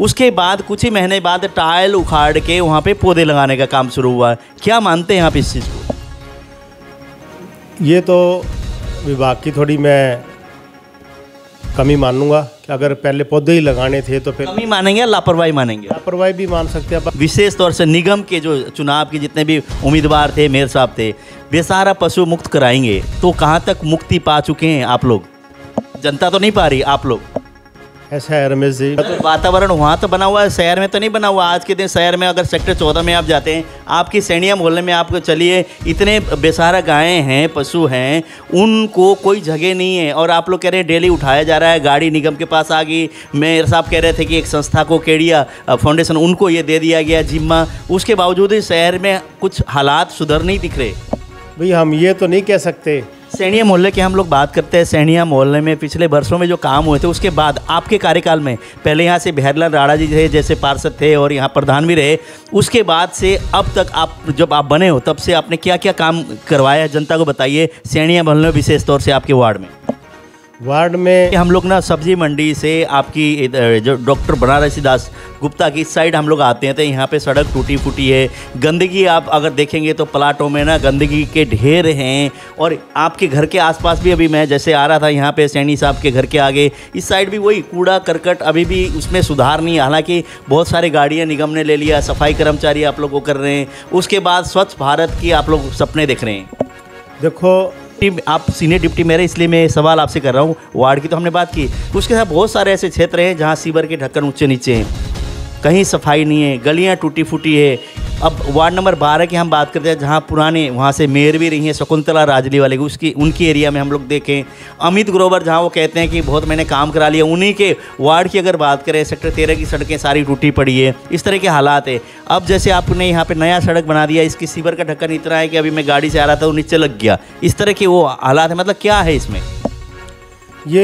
उसके बाद कुछ ही महीने बाद टाइल उखाड़ के वहाँ पे पौधे लगाने का काम शुरू हुआ क्या मानते हैं आप इस चीज़ को ये तो विभाग की थोड़ी मैं कमी मानूंगा कि अगर पहले पौधे ही लगाने थे तो फिर कमी मानेंगे या लापरवाही मानेंगे लापरवाही भी मान सकते हैं विशेष तौर से निगम के जो चुनाव के जितने भी उम्मीदवार थे मेयर साहब थे सारा पशु मुक्त कराएंगे तो कहाँ तक मुक्ति पा चुके हैं आप लोग जनता तो नहीं पा रही आप लोग ऐसा है रमेश जी तो वातावरण वहाँ तो बना हुआ है शहर में तो नहीं बना हुआ आज के दिन शहर में अगर सेक्टर चौदह में आप जाते हैं आपकी सैनिया मोहल्ले में आपको चलिए इतने बेसहारा गायें हैं पशु हैं उनको कोई जगह नहीं है और आप लोग कह रहे हैं डेली उठाया जा रहा है गाड़ी निगम के पास आ गई मेयर साहब कह रहे थे कि एक संस्था को केड़िया फाउंडेशन उनको ये दे दिया गया जिम्मा उसके बावजूद ही शहर में कुछ हालात सुधर नहीं दिख रहे भैया हम ये तो नहीं कह सकते सैनिया मोहल्ले की हम लोग बात करते हैं सैनिया मोहल्ले में पिछले वर्षों में जो काम हुए थे उसके बाद आपके कार्यकाल में पहले यहाँ से बिहारलाल राणा जी थे जैसे पार्षद थे और यहाँ प्रधान भी रहे उसके बाद से अब तक आप जब आप बने हो तब से आपने क्या क्या काम करवाया जनता को बताइए सैनिया मोहल्ले विशेष तौर से आपके वार्ड में वार्ड में हम लोग ना सब्जी मंडी से आपकी जो डॉक्टर बनारसी दास गुप्ता की साइड हम लोग आते हैं तो यहाँ पे सड़क टूटी फूटी है गंदगी आप अगर देखेंगे तो प्लाटों में ना गंदगी के ढेर हैं और आपके घर के आसपास भी अभी मैं जैसे आ रहा था यहाँ पे सैनी साहब के घर के आगे इस साइड भी वही कूड़ा करकट अभी भी उसमें सुधार नहीं हालाँकि बहुत सारे गाड़ियाँ निगम ने ले लिया सफाई कर्मचारी आप लोग को कर रहे हैं उसके बाद स्वच्छ भारत की आप लोग सपने देख रहे हैं देखो डिप्टी आप सीनियर डिप्टी मेरे इसलिए मैं सवाल आपसे कर रहा हूँ वार्ड की तो हमने बात की उसके साथ बहुत सारे ऐसे क्षेत्र हैं जहाँ सीवर के ढक्कन ऊँचे नीचे हैं कहीं सफाई नहीं है गलियाँ टूटी फूटी है अब वार्ड नंबर बारह की हम बात करते हैं जहाँ पुराने वहाँ से मेयर भी रही हैं शकुंतला राजली वाले की उसकी उनकी एरिया में हम लोग देखें अमित ग्रोवर जहाँ वो कहते हैं कि बहुत मैंने काम करा लिया उन्हीं के वार्ड की अगर बात करें सेक्टर तेरह की सड़कें सारी टूटी पड़ी है इस तरह के हालात है अब जैसे आपने यहाँ पर नया सड़क बना दिया इसकी सीवर का ढक्कन इतना है कि अभी मैं गाड़ी से आ रहा था वो नीचे लग गया इस तरह के वो हालात है मतलब क्या है इसमें ये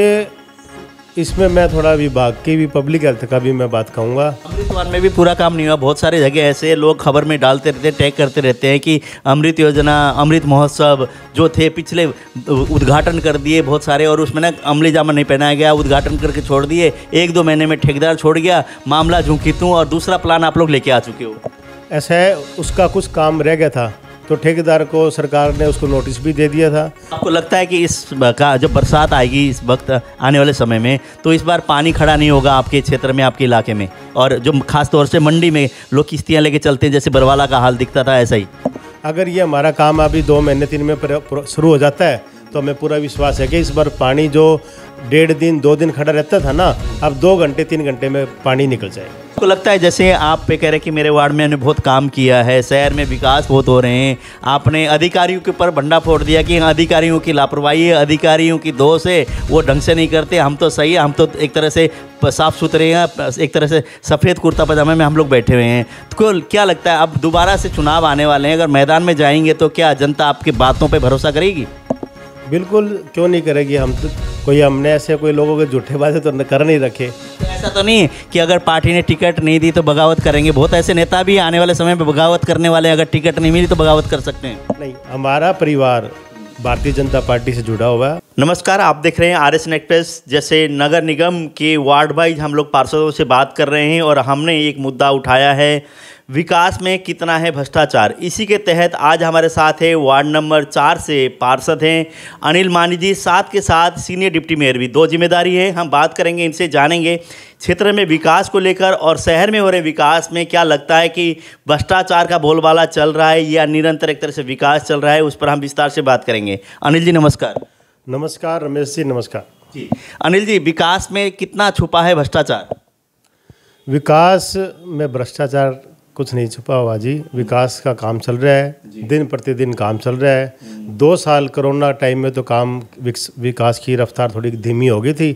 इसमें मैं थोड़ा विभाग की भी पब्लिक हेल्थ का भी मैं बात कहूँगा अमृतवान में भी पूरा काम नहीं हुआ बहुत सारी जगह ऐसे लोग खबर में डालते रहते हैं टैग करते रहते हैं कि अमृत योजना अमृत महोत्सव जो थे पिछले उद्घाटन कर दिए बहुत सारे और उसमें ना अमली जामा नहीं पहनाया गया उद्घाटन करके छोड़ दिए एक दो महीने में ठेकेदार छोड़ गया मामला झूंकी तू और दूसरा प्लान आप लोग लेके आ चुके हो ऐसा है उसका कुछ काम रह गया था तो ठेकेदार को सरकार ने उसको नोटिस भी दे दिया था आपको लगता है कि इस का जब बरसात आएगी इस वक्त आने वाले समय में तो इस बार पानी खड़ा नहीं होगा आपके क्षेत्र में आपके इलाके में और जो खास तौर से मंडी में लोग किश्तियाँ लेके चलते हैं जैसे बरवाला का हाल दिखता था ऐसा ही अगर ये हमारा काम अभी दो महीने तीन में शुरू हो जाता है तो हमें पूरा विश्वास है कि इस बार पानी जो डेढ़ दिन दो दिन खड़ा रहता था ना अब दो घंटे तीन घंटे में पानी निकल जाए आपको लगता है जैसे आप पे कह रहे कि मेरे वार्ड में मैंने बहुत काम किया है शहर में विकास बहुत हो रहे हैं आपने अधिकारियों के ऊपर भंडा फोड़ दिया कि अधिकारियों की लापरवाही है अधिकारियों की दोष है वो ढंग से नहीं करते हम तो सही है हम तो एक तरह से साफ़ सुथरे हैं एक तरह से सफ़ेद कुर्ता पजामे में हम लोग बैठे हुए हैं तो क्या लगता है अब दोबारा से चुनाव आने वाले हैं अगर मैदान में जाएंगे तो क्या जनता आपकी बातों पर भरोसा करेगी बिल्कुल क्यों नहीं करेगी हम तो कोई हमने ऐसे कोई लोगों के झूठे बातें तो कर नहीं रखे ऐसा तो नहीं कि अगर पार्टी ने टिकट नहीं दी तो बगावत करेंगे बहुत ऐसे नेता भी आने वाले समय में बगावत करने वाले अगर टिकट नहीं मिली तो बगावत कर सकते हैं नहीं हमारा परिवार भारतीय जनता पार्टी से जुड़ा हुआ है नमस्कार आप देख रहे हैं आर एस एन एक्सप्रेस जैसे नगर निगम के वार्ड वाइज हम लोग पार्षदों से बात कर रहे हैं और हमने एक मुद्दा उठाया है विकास में कितना है भ्रष्टाचार इसी के तहत आज हमारे साथ है वार्ड नंबर चार से पार्षद हैं अनिल मानी जी साथ के साथ सीनियर डिप्टी मेयर भी दो जिम्मेदारी है हम बात करेंगे इनसे जानेंगे क्षेत्र में विकास को लेकर और शहर में हो रहे विकास में क्या लगता है कि भ्रष्टाचार का बोलबाला चल रहा है या निरंतर एक तरह से विकास चल रहा है उस पर हम विस्तार से बात करेंगे अनिल जी नमस्कार नमस्कार रमेश जी नमस्कार जी अनिल जी विकास में कितना छुपा है भ्रष्टाचार विकास में भ्रष्टाचार कुछ नहीं छुपा हुआ जी विकास का काम चल रहा है दिन प्रतिदिन काम चल रहा है दो साल कोरोना टाइम में तो काम विकास की रफ्तार थोड़ी धीमी हो गई थी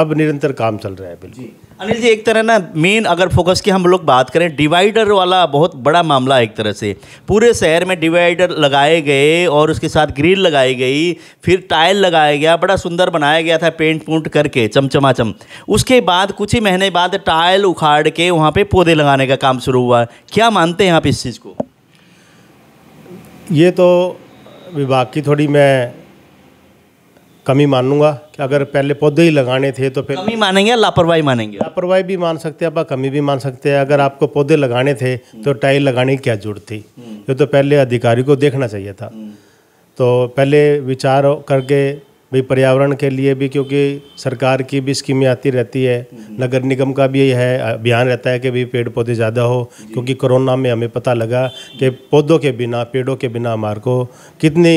अब निरंतर काम चल रहा है बिल्कुल अनिल जी एक तरह ना मेन अगर फोकस की हम लोग बात करें डिवाइडर वाला बहुत बड़ा मामला है एक तरह से पूरे शहर में डिवाइडर लगाए गए और उसके साथ ग्रिल लगाई गई फिर टाइल लगाया गया बड़ा सुंदर बनाया गया था पेंट पुंट करके चमचमाचम उसके बाद कुछ ही महीने बाद टाइल उखाड़ के वहाँ पे पौधे लगाने का काम शुरू हुआ क्या मानते हैं आप इस चीज़ को ये तो विभाग की थोड़ी मैं कमी मानूंगा कि अगर पहले पौधे ही लगाने थे तो फिर कमी मानेंगे लापरवाही मानेंगे लापरवाही भी मान सकते हैं आप कमी भी मान सकते हैं अगर आपको पौधे लगाने थे तो टाइल लगाने की क्या जरूरत थी हम्म। ये तो पहले अधिकारी को देखना चाहिए था हम्म। तो पहले विचार करके भाई पर्यावरण के लिए भी क्योंकि सरकार की भी स्कीमें आती रहती है हम्म। नगर निगम का भी है अभियान रहता है कि भाई पेड़ पौधे ज़्यादा हो क्योंकि कोरोना में हमें पता लगा कि पौधों के बिना पेड़ों के बिना हमारे को कितनी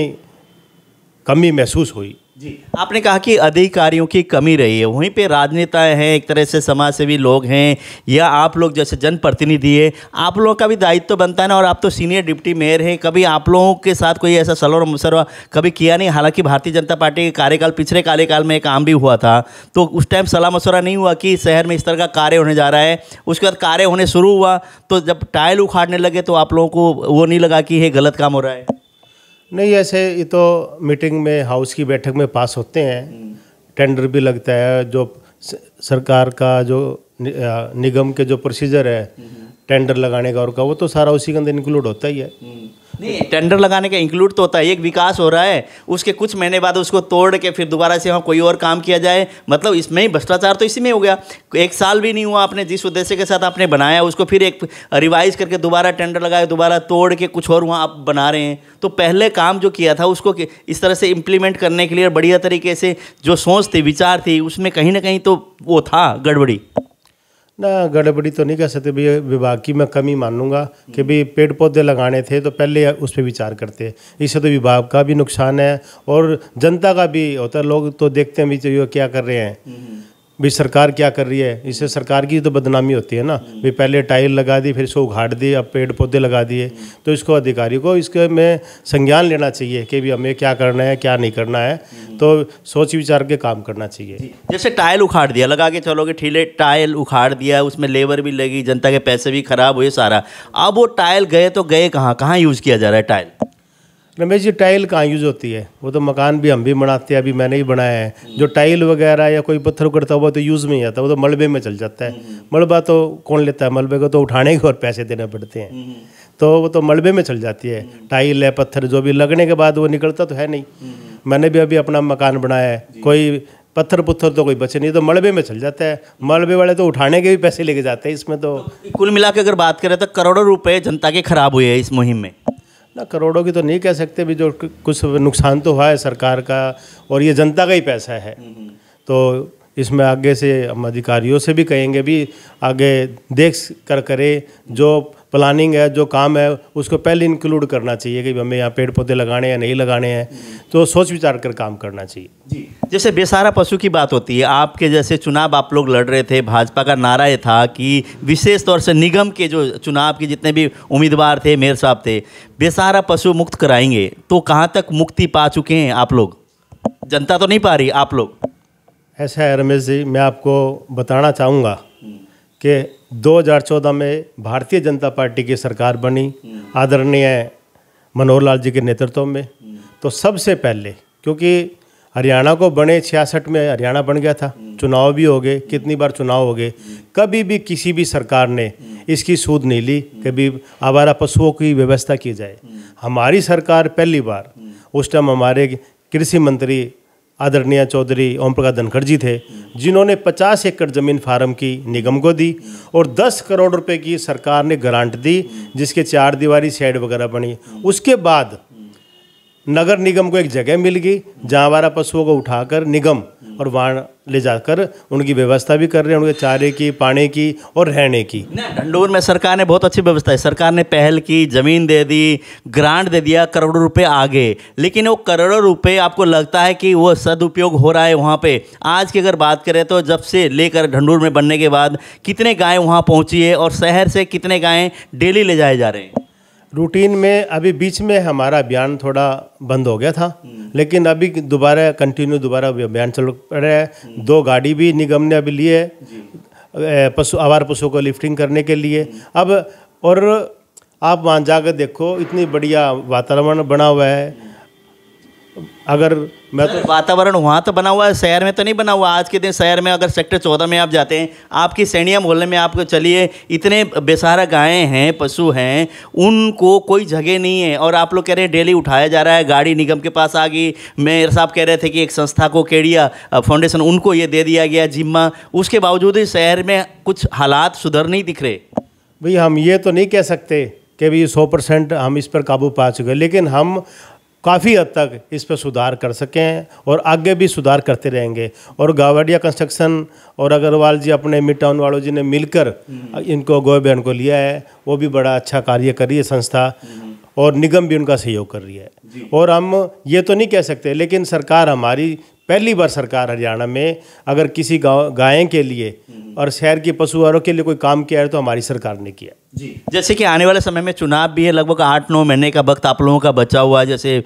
कमी महसूस हुई जी आपने कहा कि अधिकारियों की कमी रही है वहीं पे राजनेता हैं एक तरह से समाज सेवी लोग हैं या आप लोग जैसे जनप्रतिनिधि है आप लोगों का भी दायित्व तो बनता है ना और आप तो सीनियर डिप्टी मेयर हैं कभी आप लोगों के साथ कोई ऐसा सलोर मुसरवा कभी किया नहीं हालांकि भारतीय जनता पार्टी के कार्यकाल पिछले कार्यकाल में एक काम भी हुआ था तो उस टाइम सलाह मशुरा नहीं हुआ कि शहर में इस तरह का कार्य होने जा रहा है उसके बाद कार्य होने शुरू हुआ तो जब टाइल उखाड़ने लगे तो आप लोगों को वो नहीं लगा कि ये गलत काम हो रहा है नहीं ऐसे ये तो मीटिंग में हाउस की बैठक में पास होते हैं टेंडर भी लगता है जो सरकार का जो निगम के जो प्रोसीजर है टेंडर लगाने का और का वो तो सारा उसी के अंदर इंक्लूड होता ही है नहीं टेंडर लगाने का इंक्लूड तो होता है एक विकास हो रहा है उसके कुछ महीने बाद उसको तोड़ के फिर दोबारा से वहाँ कोई और काम किया जाए मतलब इसमें ही भ्रष्टाचार तो इसी में हो गया एक साल भी नहीं हुआ आपने जिस उद्देश्य के साथ आपने बनाया उसको फिर एक रिवाइज करके दोबारा टेंडर लगाए दोबारा तोड़ के कुछ और वहाँ आप बना रहे हैं तो पहले काम जो किया था उसको इस तरह से इम्प्लीमेंट करने के लिए बढ़िया तरीके से जो सोच थी विचार थी उसमें कहीं ना कहीं तो वो था गड़बड़ी ना गड़बड़ी तो नहीं कह सकते भैया विभाग की मैं कमी मानूंगा कि भाई पेड़ पौधे लगाने थे तो पहले उस पर विचार करते इससे तो विभाग का भी नुकसान है और जनता का भी होता है लोग तो देखते हैं भी चाहिए क्या कर रहे हैं हम्म। भी सरकार क्या कर रही है इससे सरकार की तो बदनामी होती है ना भी पहले टाइल लगा दी फिर इसको उघाड़ दिए अब पेड़ पौधे लगा दिए तो इसको अधिकारी को इसके में संज्ञान लेना चाहिए कि भी हमें क्या करना है क्या नहीं करना है तो सोच विचार के काम करना चाहिए जैसे टाइल उखाड़ दिया लगा के चलोगे ठीले टाइल उखाड़ दिया उसमें लेबर भी लगी जनता के पैसे भी खराब हुए सारा अब वो टाइल गए तो गए कहाँ कहाँ यूज़ किया जा रहा है टाइल रमेश जी टाइल कहाँ यूज़ होती है वो तो मकान भी हम भी बनाते हैं अभी मैंने ही बनाया है जो टाइल वगैरह या कोई पत्थर उकड़ता हुआ तो यूज़ में ही आता है वो तो मलबे में चल जाता है हम्म। मलबा तो कौन लेता है मलबे को तो उठाने के और पैसे देने पड़ते हैं हम्म। तो वो तो मलबे में चल जाती है टाइल हम्म। है पत्थर जो भी लगने के बाद वो निकलता तो है नहीं मैंने भी अभी अपना मकान बनाया है कोई पत्थर पुत्थर तो कोई बचे नहीं तो मलबे में चल जाता है मलबे वाले तो उठाने के भी पैसे लेके जाते हैं इसमें तो, तो कुल मिला के अगर बात करें तो करोड़ों रुपए जनता के खराब हुए हैं इस मुहिम में ना करोड़ों की तो नहीं कह सकते भी जो कुछ नुकसान तो हुआ है सरकार का और ये जनता का ही पैसा है हम्म, हम्म। तो इसमें आगे से हम अधिकारियों से भी कहेंगे भी आगे देख कर करें जो प्लानिंग है जो काम है उसको पहले इंक्लूड करना चाहिए कि हमें यहाँ पेड़ पौधे लगाने हैं नहीं लगाने हैं तो सोच विचार कर काम करना चाहिए जी जैसे बेसहारा पशु की बात होती है आपके जैसे चुनाव आप लोग लड़ रहे थे भाजपा का नारा ये था कि विशेष तौर से निगम के जो चुनाव के जितने भी उम्मीदवार थे मेयर साहब थे बेसारा पशु मुक्त कराएंगे तो कहाँ तक मुक्ति पा चुके हैं आप लोग जनता तो नहीं पा रही आप लोग ऐसा है रमेश जी मैं आपको बताना चाहूँगा कि 2014 में भारतीय जनता पार्टी की सरकार बनी आदरणीय मनोहर लाल जी के नेतृत्व में तो सबसे पहले क्योंकि हरियाणा को बने छियासठ में हरियाणा बन गया था चुनाव भी हो गए कितनी बार चुनाव हो गए कभी भी किसी भी सरकार ने इसकी सूद नहीं ली कभी आवारा पशुओं की व्यवस्था की जाए हमारी सरकार पहली बार उस टाइम हमारे कृषि मंत्री आदरणीय चौधरी ओम प्रकाश धनखड़ जी थे जिन्होंने 50 एकड़ ज़मीन फार्म की निगम को दी और 10 करोड़ रुपए की सरकार ने ग्रांट दी जिसके चार दीवारी शेड वगैरह बनी उसके बाद नगर निगम को एक जगह मिल गई जहाँ वारा पशुओं को उठाकर निगम और वहाँ ले जाकर उनकी व्यवस्था भी कर रहे हैं उनके चारे की पानी की और रहने की ढंडोर में सरकार ने बहुत अच्छी व्यवस्था है सरकार ने पहल की ज़मीन दे दी ग्रांट दे दिया करोड़ों रुपए आगे लेकिन वो करोड़ों रुपए आपको लगता है कि वो सदुपयोग हो रहा है वहाँ पे आज की अगर बात करें तो जब से लेकर ढंडोर में बनने के बाद कितने गायें वहाँ पहुँची है और शहर से कितने गायें डेली ले जाए जा रहे हैं रूटीन में अभी बीच में हमारा अभियान थोड़ा बंद हो गया था हम्म। लेकिन अभी दोबारा कंटिन्यू दोबारा अभियान चल रहा है हम्म। दो गाड़ी भी निगम ने अभी लिए है पशु आवार पशुओं को लिफ्टिंग करने के लिए हम्म। अब और आप वहाँ जाकर देखो इतनी बढ़िया वातावरण बना हुआ है अगर मैं तो वातावरण वहाँ तो बना हुआ है शहर में तो नहीं बना हुआ आज के दिन शहर में अगर सेक्टर चौदह में आप जाते हैं आपकी सैनिया मोहल्ले में आपको चलिए इतने बेसहारा गायें हैं पशु हैं उनको कोई जगह नहीं है और आप लोग कह रहे हैं डेली उठाया जा रहा है गाड़ी निगम के पास आ गई मेयर साहब कह रहे थे कि एक संस्था को केड़िया फाउंडेशन उनको ये दे दिया गया जिम्मा उसके बावजूद ही शहर में कुछ हालात सुधर नहीं दिख रहे भाई हम ये तो नहीं कह सकते कि भाई सौ परसेंट हम इस पर काबू पा चुके लेकिन हम काफ़ी हद तक इस पर सुधार कर सके हैं और आगे भी सुधार करते रहेंगे और गावड़िया कंस्ट्रक्शन और अग्रवाल जी अपने मिड टाउन वालों जी ने मिलकर हम्म। इनको गोए बहन को लिया है वो भी बड़ा अच्छा कार्य कर रही है संस्था हम्म। और निगम भी उनका सहयोग कर रही है और हम ये तो नहीं कह सकते लेकिन सरकार हमारी पहली बार सरकार हरियाणा में अगर किसी गाँव गायें के लिए हम्म। और शहर के आरोप के लिए कोई काम किया है तो हमारी सरकार ने किया जी जैसे कि आने वाले समय में चुनाव भी है लगभग आठ नौ महीने का वक्त आप लोगों का बचा हुआ है जैसे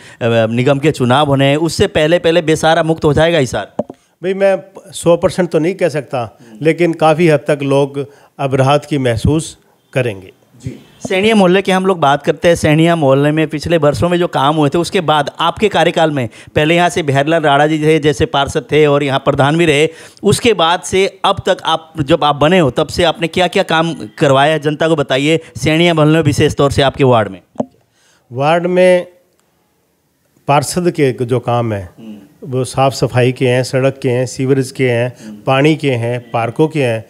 निगम के चुनाव होने हैं उससे पहले पहले बेसारा मुक्त हो जाएगा इस भाई मैं सौ परसेंट तो नहीं कह सकता हम्म। लेकिन काफ़ी हद तक लोग अब राहत की महसूस करेंगे जी सैनिया मोहल्ले की हम लोग बात करते हैं सैनिया मोहल्ले में पिछले वर्षों में जो काम हुए थे उसके बाद आपके कार्यकाल में पहले यहाँ से बिहारीलाल राणा जी थे जैसे पार्षद थे और यहाँ प्रधान भी रहे उसके बाद से अब तक आप जब आप बने हो तब से आपने क्या क्या काम करवाया जनता को बताइए सैनिया मोहल्ले में विशेष तौर से आपके वार्ड में वार्ड में पार्षद के जो काम है वो साफ़ सफाई के हैं सड़क के हैं सीवरेज के हैं पानी के हैं पार्कों के हैं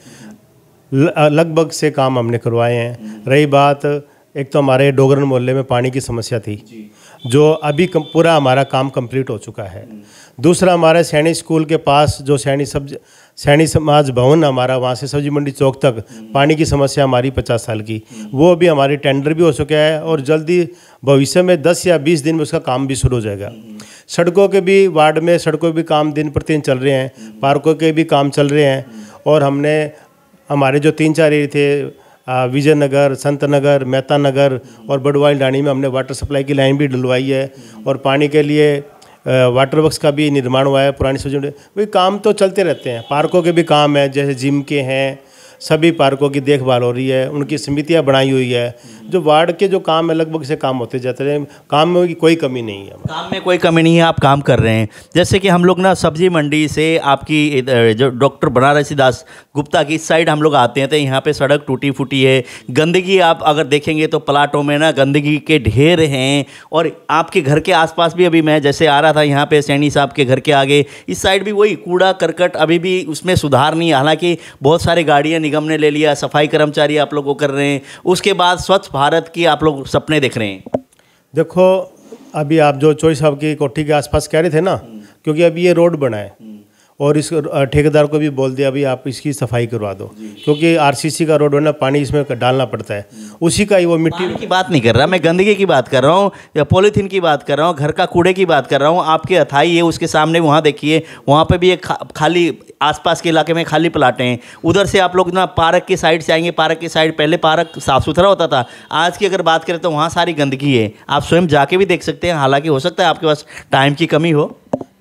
लगभग से काम हमने करवाए हैं हम्म। रही बात एक तो हमारे डोगरन मोहल्ले में पानी की समस्या थी जो अभी पूरा हमारा काम कंप्लीट हो चुका है हम्म। दूसरा हमारे सैनी स्कूल के पास जो सैनी सब्ज सैनी समाज भवन हमारा वहाँ से सब्जी मंडी चौक तक हम्म। पानी की समस्या हमारी पचास साल की वो अभी हमारी टेंडर भी हो चुका है और जल्दी भविष्य में दस या बीस दिन में उसका काम भी शुरू हो जाएगा सड़कों के भी वार्ड में सड़कों के भी काम दिन प्रतिदिन चल रहे हैं पार्कों के भी काम चल रहे हैं और हमने हमारे जो तीन चार एरिए थे विजयनगर संत नगर मेहता नगर और बडवाल डाणी में हमने वाटर सप्लाई की लाइन भी डलवाई है और पानी के लिए वाटर वर्क्स का भी निर्माण हुआ है पुरानी सोच भाई काम तो चलते रहते हैं पार्कों के भी काम है जैसे जिम के हैं सभी पार्कों की देखभाल हो रही है उनकी समितियाँ बनाई हुई है जो वार्ड के जो काम है लगभग से काम होते जाते रहे काम में कोई कमी नहीं है काम में कोई कमी नहीं है आप काम कर रहे हैं जैसे कि हम लोग ना सब्जी मंडी से आपकी जो डॉक्टर बनारसी दास गुप्ता की साइड हम लोग आते हैं तो यहाँ पे सड़क टूटी फूटी है गंदगी आप अगर देखेंगे तो प्लाटों में ना गंदगी के ढेर हैं और आपके घर के आसपास भी अभी मैं जैसे आ रहा था यहाँ पे सैनी साहब के घर के आगे इस साइड भी वही कूड़ा करकट अभी भी उसमें सुधार नहीं हालांकि बहुत सारे गाड़ियाँ निगम ने ले लिया सफाई कर्मचारी आप लोग वो कर रहे हैं उसके बाद स्वच्छ भारत की आप लोग सपने देख रहे हैं देखो अभी आप जो चोई साहब की कोठी के आसपास कह रहे थे ना क्योंकि अभी ये रोड बना है और इस ठेकेदार को भी बोल दिया अभी आप इसकी सफाई करवा दो क्योंकि आरसीसी का रोड है ना पानी इसमें डालना पड़ता है हम्म। उसी का ही वो मिट्टी की बात नहीं कर रहा मैं गंदगी की बात कर रहा हूँ या पॉलीथीन की बात कर रहा हूँ घर का कूड़े की बात कर रहा हूँ आपके अथाई है उसके सामने वहाँ देखिए वहाँ पर भी एक खा खाली आसपास के इलाके में खाली प्लाटें हैं उधर से आप लोग ना पार्क की साइड से आएंगे पार्क की साइड पहले पार्क साफ़ सुथरा होता था आज की अगर बात करें तो वहाँ सारी गंदगी है आप स्वयं जाके भी देख सकते हैं हालांकि हो सकता है आपके पास टाइम की कमी हो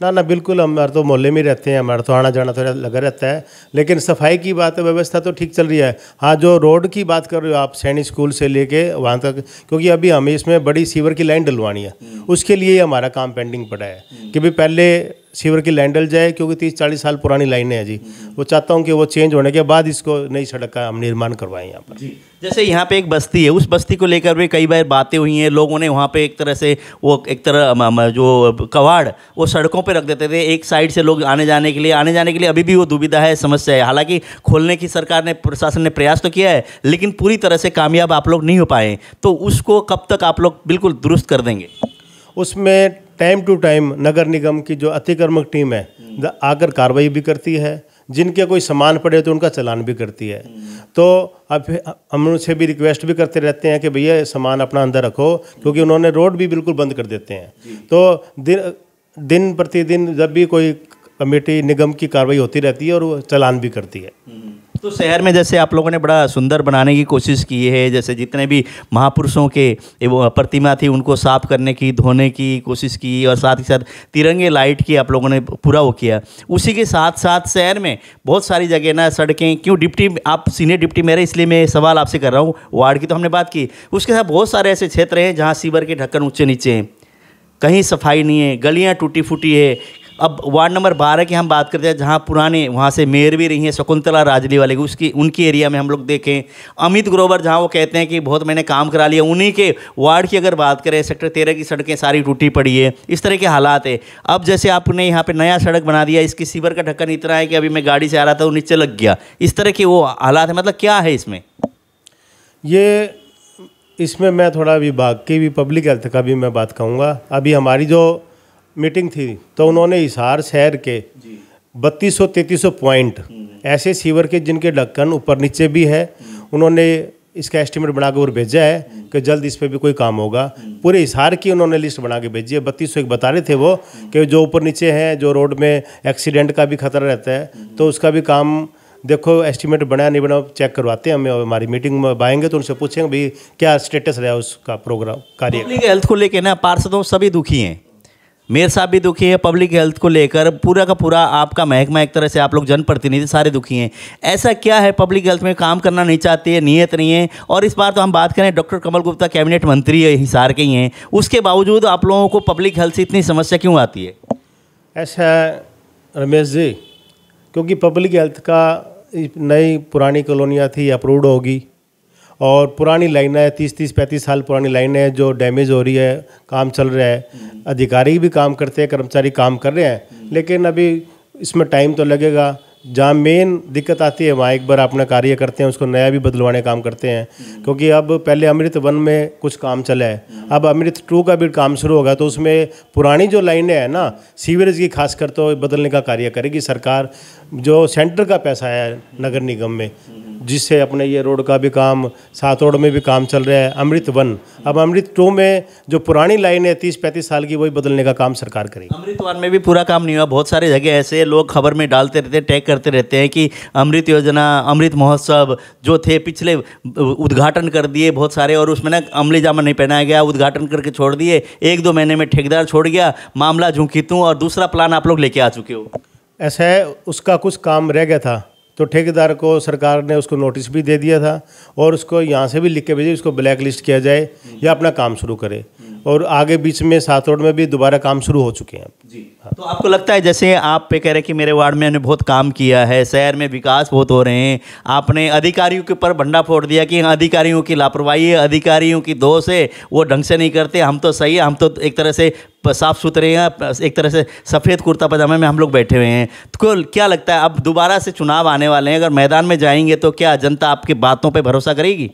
ना ना बिल्कुल हम हमारे तो मोहल्ले में रहते हैं हमारा तो आना जाना थोड़ा लगा रहता है लेकिन सफाई की बात है व्यवस्था तो ठीक चल रही है हाँ जो रोड की बात कर रहे हो आप सैनिक स्कूल से लेके वहाँ तक क्योंकि अभी हमें इसमें बड़ी सीवर की लाइन डलवानी है हम्म। उसके लिए ही हमारा काम पेंडिंग पड़ा है हम्म। कि भाई पहले शिविर की लैंडल जाए क्योंकि तीस चालीस साल पुरानी लाइनें हैं जी वो चाहता हूँ कि वो चेंज होने के बाद इसको नई सड़क का हम निर्माण करवाएं यहाँ पर जैसे यहाँ पे एक बस्ती है उस बस्ती को लेकर भी कई बार बातें हुई हैं लोगों ने वहाँ पे एक तरह से वो एक तरह जो कवाड़ वो सड़कों पे रख देते थे एक साइड से लोग आने जाने के लिए आने जाने के लिए अभी भी वो दुविधा है समस्या है हालांकि खोलने की सरकार ने प्रशासन ने प्रयास तो किया है लेकिन पूरी तरह से कामयाब आप लोग नहीं हो पाए तो उसको कब तक आप लोग बिल्कुल दुरुस्त कर देंगे उसमें टाइम टू टाइम नगर निगम की जो अतिक्रमक टीम है आकर कार्रवाई भी करती है जिनके कोई सामान पड़े तो उनका चलान भी करती है तो अब हम उनसे भी रिक्वेस्ट भी करते रहते हैं कि भैया सामान अपना अंदर रखो क्योंकि उन्होंने रोड भी बिल्कुल बंद कर देते हैं तो दिन दिन प्रतिदिन जब भी कोई कमेटी निगम की कार्रवाई होती रहती है और वो चलान भी करती है हम्म। तो शहर में जैसे आप लोगों ने बड़ा सुंदर बनाने की कोशिश की है जैसे जितने भी महापुरुषों के वो प्रतिमा थी उनको साफ करने की धोने की कोशिश की और साथ ही साथ तिरंगे लाइट की आप लोगों ने पूरा वो किया उसी के साथ साथ शहर में बहुत सारी जगह ना सड़कें क्यों डिप्टी आप सीनियर डिप्टी मेरे इसलिए मैं सवाल आपसे कर रहा हूँ वार्ड की तो हमने बात की उसके साथ बहुत सारे ऐसे क्षेत्र हैं जहाँ सीवर के ढक्कन ऊँचे नीचे हैं कहीं सफाई नहीं है गलियाँ टूटी फूटी है अब वार्ड नंबर बारह की हम बात करते हैं जहाँ पुराने वहाँ से मेयर भी रही हैं शकुंतला राजली वाले की उसकी उनकी एरिया में हम लोग देखें अमित ग्रोवर जहाँ वो कहते हैं कि बहुत मैंने काम करा लिया उन्हीं के वार्ड की अगर बात करें सेक्टर तेरह की सड़कें सारी टूटी पड़ी है इस तरह के हालात है अब जैसे आपने यहाँ पर नया सड़क बना दिया इसकी सीवर का ढक्कन इतना है कि अभी मैं गाड़ी से आ रहा था वो नीचे लग गया इस तरह के वो हालात है मतलब क्या है इसमें ये इसमें मैं थोड़ा विभाग की भी पब्लिक हेल्थ का भी मैं बात कहूँगा अभी हमारी जो मीटिंग थी तो उन्होंने हिसार शहर के बत्तीस सौ तैतीस सौ पॉइंट हम्म। ऐसे सीवर के जिनके ढक्कन ऊपर नीचे भी है हम्म। उन्होंने इसका एस्टिमेट बनाकर और भेजा है हम्म। कि जल्द इस पर भी कोई काम होगा पूरे हिसार की उन्होंने लिस्ट बना के भेजी है बत्तीस सौ एक बता रहे थे वो कि जो ऊपर नीचे हैं जो रोड में एक्सीडेंट का भी खतरा रहता है तो उसका भी काम देखो एस्टिमेट बनाया नहीं बना चेक करवाते हैं हमें हमारी मीटिंग में आएंगे तो उनसे पूछेंगे भाई क्या स्टेटस रहा उसका प्रोग्राम कार्य हेल्थ को लेकर ना पार्षदों सभी दुखी हैं मेयर साहब भी दुखी है पब्लिक हेल्थ को लेकर पूरा का पूरा आपका महकमा एक तरह से आप लोग जनप्रतिनिधि सारे दुखी हैं ऐसा क्या है पब्लिक हेल्थ में काम करना नहीं चाहते नीयत नहीं है और इस बार तो हम बात करें डॉक्टर कमल गुप्ता कैबिनेट मंत्री हिसार के ही हैं उसके बावजूद आप लोगों को पब्लिक हेल्थ से इतनी समस्या क्यों आती है ऐसा है रमेश जी क्योंकि पब्लिक हेल्थ का नई पुरानी कॉलोनियाँ थी अप्रूव्ड होगी और पुरानी लाइन है तीस तीस पैंतीस साल पुरानी लाइन है जो डैमेज हो रही है काम चल रहा है अधिकारी भी काम करते हैं कर्मचारी काम कर रहे हैं लेकिन अभी इसमें टाइम तो लगेगा जहाँ मेन दिक्कत आती है वहाँ एक बार अपना कार्य करते हैं उसको नया भी बदलवाने काम करते हैं क्योंकि अब पहले अमृत वन में कुछ काम चला है अब अमृत टू का भी काम शुरू होगा तो उसमें पुरानी जो लाइनें हैं ना सीवरेज की खास कर तो बदलने का कार्य करेगी सरकार जो सेंटर का पैसा है नगर निगम में जिससे अपने ये रोड का भी काम सातोड़ में भी काम चल रहा है अमृत वन अब अमृत टू में जो पुरानी लाइन है तीस पैंतीस साल की वही बदलने का काम सरकार करेगी अमृत वन में भी पूरा काम नहीं हुआ बहुत सारे जगह ऐसे लोग खबर में डालते रहते हैं टैग करते रहते हैं कि अमृत योजना अमृत महोत्सव जो थे पिछले उद्घाटन कर दिए बहुत सारे और उसमें ना अमली जामा नहीं पहनाया गया उद्घाटन करके छोड़ दिए एक दो महीने में ठेकेदार छोड़ गया मामला झुंकी तू और दूसरा प्लान आप लोग लेके आ चुके हो ऐसा है उसका कुछ काम रह गया था तो ठेकेदार को सरकार ने उसको नोटिस भी दे दिया था और उसको यहाँ से भी लिख के भेजे उसको ब्लैक लिस्ट किया जाए या अपना काम शुरू करे और आगे बीच में सातौड़ में भी दोबारा काम शुरू हो चुके हैं जी हाँ। तो आपको लगता है जैसे आप पे कह रहे कि मेरे वार्ड में मैंने बहुत काम किया है शहर में विकास बहुत हो रहे हैं आपने अधिकारियों के ऊपर भंडा फोड़ दिया कि अधिकारियों की लापरवाही है अधिकारियों की दोष है वो ढंग से नहीं करते हम तो सही है हम तो एक तरह से साफ़ सुथरे हैं एक तरह से सफ़ेद कुर्ता पजामे में हम लोग बैठे हुए हैं तो क्या लगता है अब दोबारा से चुनाव आने वाले हैं अगर मैदान में जाएंगे तो क्या जनता आपकी बातों पर भरोसा करेगी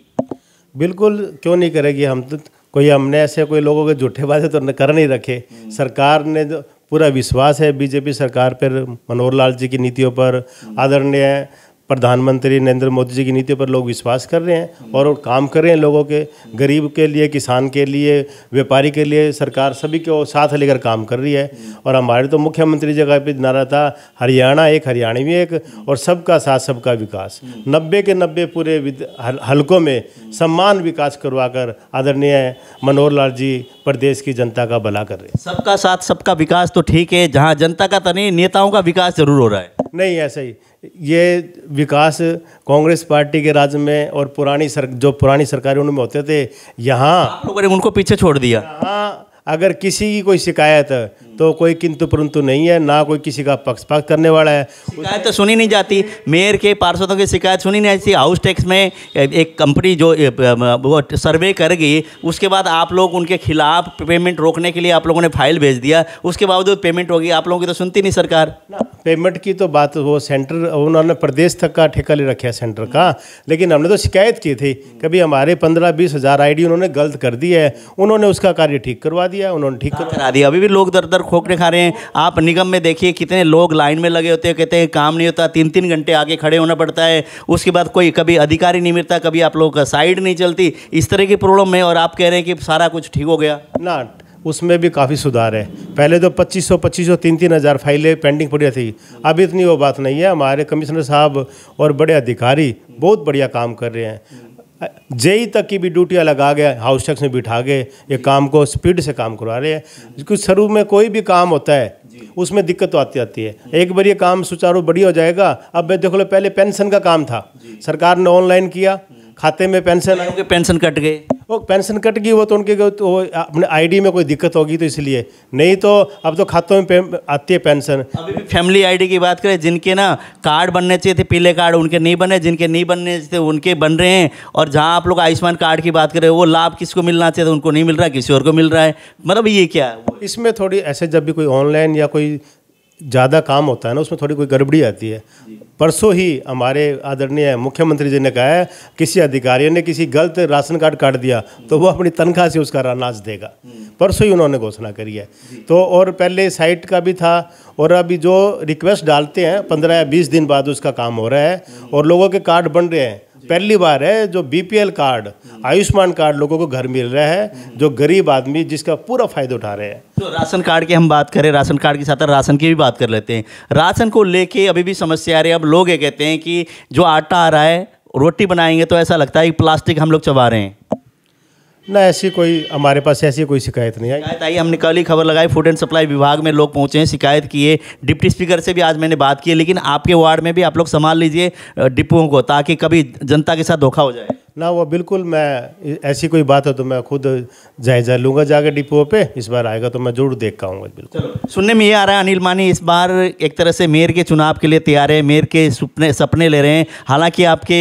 बिल्कुल क्यों नहीं करेगी हम तो कोई हमने ऐसे कोई लोगों के झूठे वादे तो कर नहीं रखे हम्म। सरकार ने जो पूरा विश्वास है बीजेपी सरकार पर मनोहर लाल जी की नीतियों पर हम्म। आदरणीय प्रधानमंत्री नरेंद्र मोदी जी की नीति पर लोग विश्वास कर रहे हैं और, काम कर रहे हैं लोगों के गरीब के लिए किसान के लिए व्यापारी के लिए सरकार सभी को साथ लेकर काम कर रही है और हमारे तो मुख्यमंत्री जगह पर नारा था हरियाणा एक हरियाणवी एक और सबका साथ सबका विकास नब्बे के नब्बे पूरे हलकों में सम्मान विकास करवाकर आदरणीय मनोहर लाल जी प्रदेश की जनता का भला कर रहे हैं सबका साथ सबका विकास तो ठीक है जहाँ जनता का तो नहीं नेताओं का विकास जरूर हो रहा है नहीं ऐसा ही ये विकास कांग्रेस पार्टी के राज्य में और पुरानी सर जो पुरानी सरकारें उनमें होते थे यहाँ उनको पीछे छोड़ दिया हाँ अगर किसी की कोई शिकायत है तो कोई किंतु परंतु नहीं है ना कोई किसी का पक्षपात करने वाला है शिकायत तो सुनी नहीं जाती मेयर के पार्षदों की शिकायत सुनी नहीं जाती हाउस टैक्स में एक कंपनी जो वो सर्वे कर गई उसके बाद आप लोग उनके खिलाफ पेमेंट रोकने के लिए आप लोगों ने फाइल भेज दिया उसके बावजूद पेमेंट होगी आप लोगों की तो सुनती नहीं सरकार पेमेंट की तो बात वो सेंटर उन्होंने प्रदेश तक का ठेका ले रखा सेंटर का लेकिन हमने तो शिकायत की थी कभी हमारे पंद्रह बीस हज़ार आई उन्होंने गलत कर दी है उन्होंने उसका कार्य ठीक करवा दिया दिया उन्होंने ठीक हाँ, करा दिया अभी भी लोग दर दर खोखने खा रहे हैं आप निगम में देखिए कितने लोग लाइन में लगे होते हैं कहते हैं काम नहीं होता तीन तीन घंटे आगे खड़े होना पड़ता है उसके बाद कोई कभी अधिकारी नहीं मिलता कभी आप लोगों का साइड नहीं चलती इस तरह की प्रॉब्लम है और आप कह रहे हैं कि सारा कुछ ठीक हो गया ना उसमें भी काफ़ी सुधार है पहले तो 2500 2500 तीन तीन हज़ार फाइलें पेंडिंग पड़ी थी अभी इतनी वो बात नहीं है हमारे कमिश्नर साहब और बड़े अधिकारी बहुत बढ़िया काम कर रहे हैं जेई तक की भी ड्यूटियाँ लगा गए हाउस टैक्स में बिठा गए ये काम को स्पीड से काम करवा रहे हैं क्योंकि शुरू में कोई भी काम होता है उसमें दिक्कत तो आती आती है एक बार ये काम सुचारू बढ़िया हो जाएगा अब देखो लो पहले पेंशन का काम था सरकार ने ऑनलाइन किया खाते में पेंशन पेंशन कट गए वो पेंशन कट गई वो तो उनके तो अपने आईडी में कोई दिक्कत होगी तो इसलिए नहीं तो अब तो खातों में आती है पेंशन अभी फैमिली आईडी की बात करें जिनके ना कार्ड बनने चाहिए थे पीले कार्ड उनके नहीं बने जिनके नहीं बनने थे उनके बन रहे हैं और जहाँ आप लोग आयुष्मान कार्ड की बात करें वो लाभ किसको मिलना चाहिए था उनको नहीं मिल रहा किसी और को मिल रहा है मतलब ये क्या है इसमें थोड़ी ऐसे जब भी कोई ऑनलाइन या कोई ज़्यादा काम होता है ना उसमें थोड़ी कोई गड़बड़ी आती है परसों ही हमारे आदरणीय मुख्यमंत्री जी ने कहा है किसी अधिकारी ने किसी गलत राशन कार्ड काट दिया तो वो अपनी तनख्वाह से उसका अनाज देगा हम्म। परसों ही उन्होंने घोषणा करी है तो और पहले साइट का भी था और अभी जो रिक्वेस्ट डालते हैं पंद्रह या बीस दिन बाद उसका काम हो रहा है हम्म। और लोगों के कार्ड बन रहे हैं पहली बार है जो बीपीएल कार्ड आयुष्मान कार्ड लोगों को घर मिल रहा है जो गरीब आदमी जिसका पूरा फायदा उठा रहे हैं तो राशन कार्ड की हम बात करें राशन कार्ड के साथ राशन की भी बात कर लेते हैं राशन को लेके अभी भी समस्या आ रही है अब लोग ये कहते हैं कि जो आटा आ रहा है रोटी बनाएंगे तो ऐसा लगता है कि प्लास्टिक हम लोग चबा रहे हैं ना ऐसी कोई हमारे पास ऐसी कोई शिकायत नहीं आई शिकायत आई हमने कल ही खबर लगाई फूड एंड सप्लाई विभाग में लोग पहुंचे हैं शिकायत किए डिप्टी स्पीकर से भी आज मैंने बात की है लेकिन आपके वार्ड में भी आप लोग संभाल लीजिए डिपुओं को ताकि कभी जनता के साथ धोखा हो जाए ना वो बिल्कुल मैं ऐसी कोई बात है तो मैं खुद जायजा लूंगा जाके डिपो पे इस बार आएगा तो मैं जरूर देख पाऊँगा बिल्कुल सुनने में ये आ रहा है अनिल मानी इस बार एक तरह से मेयर के चुनाव के लिए तैयार है मेयर के सपने सपने ले रहे हैं हालांकि आपके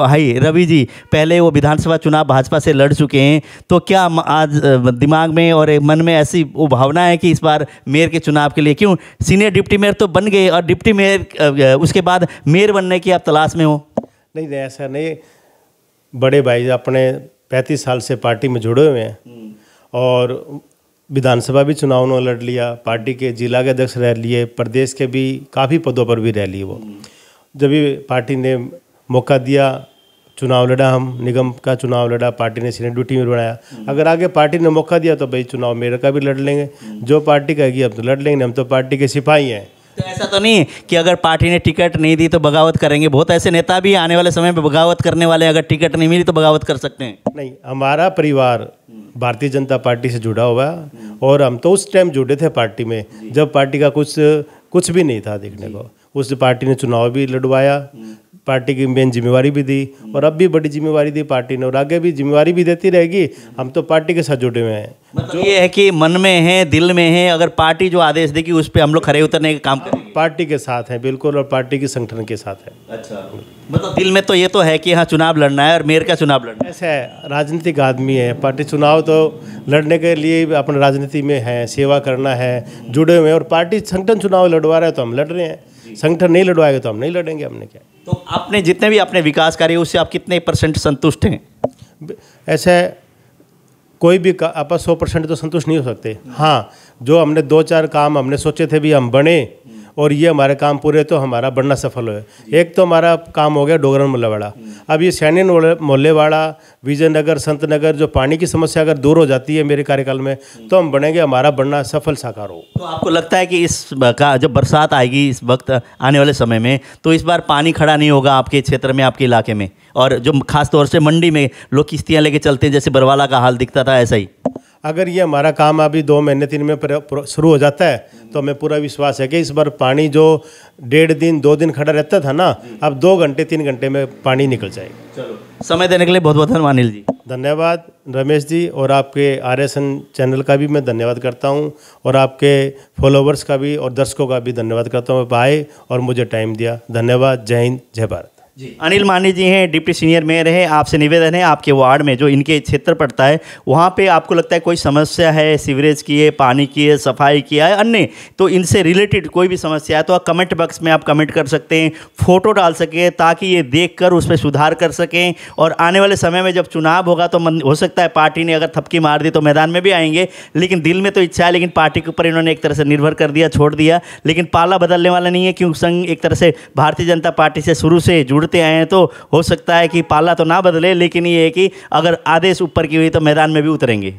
भाई रवि जी पहले वो विधानसभा चुनाव भाजपा से लड़ चुके हैं तो क्या आज दिमाग में और मन में ऐसी वो भावना है कि इस बार मेयर के चुनाव के लिए क्यों सीनियर डिप्टी मेयर तो बन गए और डिप्टी मेयर उसके बाद मेयर बनने की आप तलाश में हो नहीं नहीं ऐसा नहीं बड़े भाई अपने पैंतीस साल से पार्टी में जुड़े हुए हैं हम्म। और विधानसभा भी चुनाव उन्होंने लड़ लिया पार्टी के जिला के अध्यक्ष रह लिए प्रदेश के भी काफ़ी पदों पर भी रह लिए वो हम्म। जब भी पार्टी ने मौका दिया चुनाव लड़ा हम निगम का चुनाव लड़ा पार्टी ने सीनियर ड्यूटी में बनाया हम्म। अगर आगे पार्टी ने मौका दिया तो भाई चुनाव मेयर का भी लड़ लेंगे जो पार्टी कहेगी हम तो लड़ लेंगे हम तो पार्टी के सिपाही हैं तो ऐसा तो नहीं कि अगर पार्टी ने टिकट नहीं दी तो बगावत करेंगे बहुत ऐसे नेता भी आने वाले समय में बगावत करने वाले अगर टिकट नहीं मिली तो बगावत कर सकते हैं नहीं हमारा परिवार भारतीय जनता पार्टी से जुड़ा हुआ और हम तो उस टाइम जुड़े थे पार्टी में जब पार्टी का कुछ कुछ भी नहीं था देखने को उस पार्टी ने चुनाव भी लड़वाया पार्टी की मेन जिम्मेवारी भी दी और अब भी बड़ी जिम्मेवारी दी पार्टी ने और आगे भी जिम्मेवारी भी देती रहेगी हम तो पार्टी के साथ जुड़े हुए हैं मतलब ये है कि मन में है दिल में है अगर पार्टी जो आदेश देगी उस पर हम लोग खड़े उतरने का काम करेंगे पार्टी के साथ हैं बिल्कुल और पार्टी के संगठन के साथ है अच्छा मतलब दिल में तो ये तो है कि हाँ चुनाव लड़ना है और मेयर का चुनाव लड़ना है ऐसा है राजनीतिक आदमी है पार्टी चुनाव तो लड़ने के लिए अपने राजनीति में है सेवा करना है जुड़े हुए हैं और पार्टी संगठन चुनाव लड़वा रहे हैं तो हम लड़ रहे हैं संगठन नहीं लड़वाएगा तो हम नहीं लड़ेंगे हमने क्या तो आपने जितने भी आपने विकास कार्य उससे आप कितने परसेंट संतुष्ट हैं ऐसे कोई भी आप सौ परसेंट तो संतुष्ट नहीं हो सकते हाँ जो हमने दो चार काम हमने सोचे थे भी हम बने और ये हमारे काम पूरे तो हमारा बढ़ना सफल हो एक तो हमारा काम हो गया डोगरन मोहल्लेवाड़ा अब ये सैनिन मोहल्लेवाड़ा विजयनगर संत नगर जो पानी की समस्या अगर दूर हो जाती है मेरे कार्यकाल में तो हम बढ़ेंगे हमारा बढ़ना सफल साकार हो तो आपको लगता है कि इस का जब बरसात आएगी इस वक्त आने वाले समय में तो इस बार पानी खड़ा नहीं होगा आपके क्षेत्र में आपके इलाके में और जो खासतौर से मंडी में लोग किस्तियाँ लेके चलते हैं जैसे बरवाला का हाल दिखता था ऐसा ही अगर ये हमारा काम अभी दो महीने तीन महीने शुरू हो जाता है तो हमें पूरा विश्वास है कि इस बार पानी जो डेढ़ दिन दो दिन खड़ा रहता था ना अब दो घंटे तीन घंटे में पानी निकल जाएगा चलो समय देने के लिए बहुत बहुत धन्यवाद अनिल जी धन्यवाद रमेश जी और आपके आर एस एन चैनल का भी मैं धन्यवाद करता हूँ और आपके फॉलोवर्स का भी और दर्शकों का भी धन्यवाद करता हूँ आए और मुझे टाइम दिया धन्यवाद जय हिंद जय भारत जी अनिल मानी जी हैं डिप्टी सीनियर मेयर हैं आपसे निवेदन है आपके वार्ड में जो इनके क्षेत्र पड़ता है वहाँ पे आपको लगता है कोई समस्या है सीवरेज की है पानी की है सफाई की है अन्य तो इनसे रिलेटेड कोई भी समस्या है तो आप कमेंट बॉक्स में आप कमेंट कर सकते हैं फ़ोटो डाल सकें ताकि ये देख कर उस पर सुधार कर सकें और आने वाले समय में जब चुनाव होगा तो हो सकता है पार्टी ने अगर थपकी मार दी तो मैदान में भी आएंगे लेकिन दिल में तो इच्छा है लेकिन पार्टी के ऊपर इन्होंने एक तरह से निर्भर कर दिया छोड़ दिया लेकिन पाला बदलने वाला नहीं है क्योंकि संघ एक तरह से भारतीय जनता पार्टी से शुरू से जुड़ उड़ते आए हैं तो हो सकता है कि पाला तो ना बदले लेकिन ये है कि अगर आदेश ऊपर की हुई तो मैदान में भी उतरेंगे